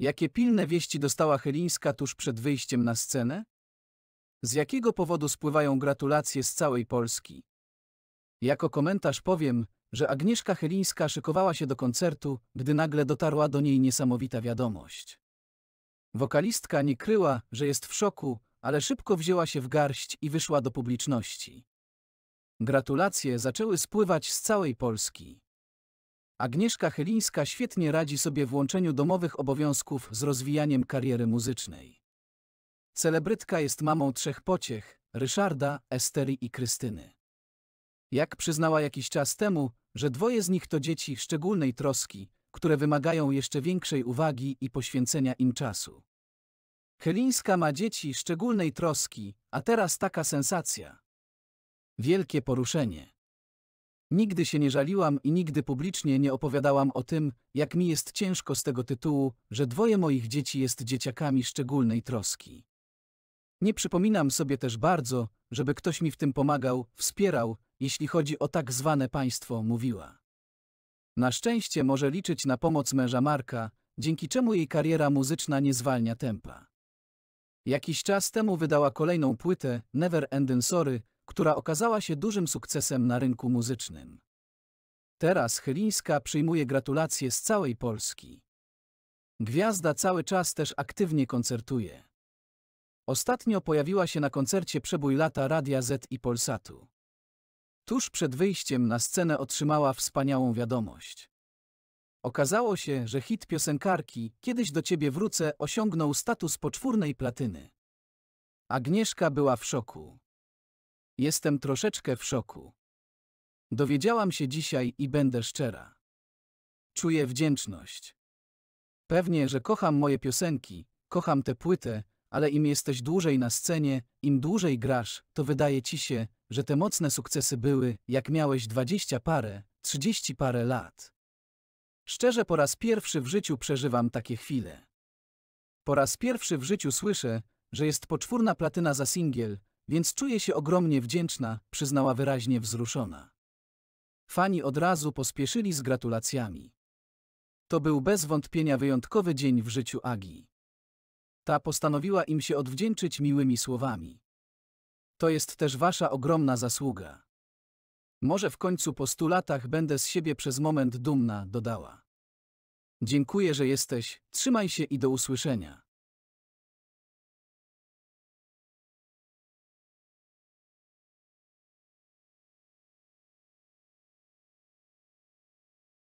Jakie pilne wieści dostała Chylińska tuż przed wyjściem na scenę? Z jakiego powodu spływają gratulacje z całej Polski? Jako komentarz powiem, że Agnieszka Chylińska szykowała się do koncertu, gdy nagle dotarła do niej niesamowita wiadomość. Wokalistka nie kryła, że jest w szoku, ale szybko wzięła się w garść i wyszła do publiczności. Gratulacje zaczęły spływać z całej Polski. Agnieszka Chylińska świetnie radzi sobie w łączeniu domowych obowiązków z rozwijaniem kariery muzycznej. Celebrytka jest mamą trzech pociech, Ryszarda, Esterii i Krystyny. Jak przyznała jakiś czas temu, że dwoje z nich to dzieci szczególnej troski, które wymagają jeszcze większej uwagi i poświęcenia im czasu. Chylińska ma dzieci szczególnej troski, a teraz taka sensacja. Wielkie poruszenie. Nigdy się nie żaliłam i nigdy publicznie nie opowiadałam o tym, jak mi jest ciężko z tego tytułu, że dwoje moich dzieci jest dzieciakami szczególnej troski. Nie przypominam sobie też bardzo, żeby ktoś mi w tym pomagał, wspierał, jeśli chodzi o tak zwane państwo, mówiła. Na szczęście może liczyć na pomoc męża Marka, dzięki czemu jej kariera muzyczna nie zwalnia tempa. Jakiś czas temu wydała kolejną płytę, Never Ending Sorry, która okazała się dużym sukcesem na rynku muzycznym. Teraz Chylińska przyjmuje gratulacje z całej Polski. Gwiazda cały czas też aktywnie koncertuje. Ostatnio pojawiła się na koncercie Przebój Lata Radia Z i Polsatu. Tuż przed wyjściem na scenę otrzymała wspaniałą wiadomość. Okazało się, że hit piosenkarki Kiedyś do ciebie wrócę osiągnął status poczwórnej platyny. Agnieszka była w szoku. Jestem troszeczkę w szoku. Dowiedziałam się dzisiaj i będę szczera. Czuję wdzięczność. Pewnie, że kocham moje piosenki, kocham tę płytę, ale im jesteś dłużej na scenie, im dłużej grasz, to wydaje ci się, że te mocne sukcesy były, jak miałeś dwadzieścia parę, trzydzieści parę lat. Szczerze po raz pierwszy w życiu przeżywam takie chwile. Po raz pierwszy w życiu słyszę, że jest poczwórna platyna za singiel, więc czuję się ogromnie wdzięczna, przyznała wyraźnie wzruszona. Fani od razu pospieszyli z gratulacjami. To był bez wątpienia wyjątkowy dzień w życiu Agi. Ta postanowiła im się odwdzięczyć miłymi słowami. To jest też wasza ogromna zasługa. Może w końcu po stu latach będę z siebie przez moment dumna, dodała. Dziękuję, że jesteś, trzymaj się i do usłyszenia.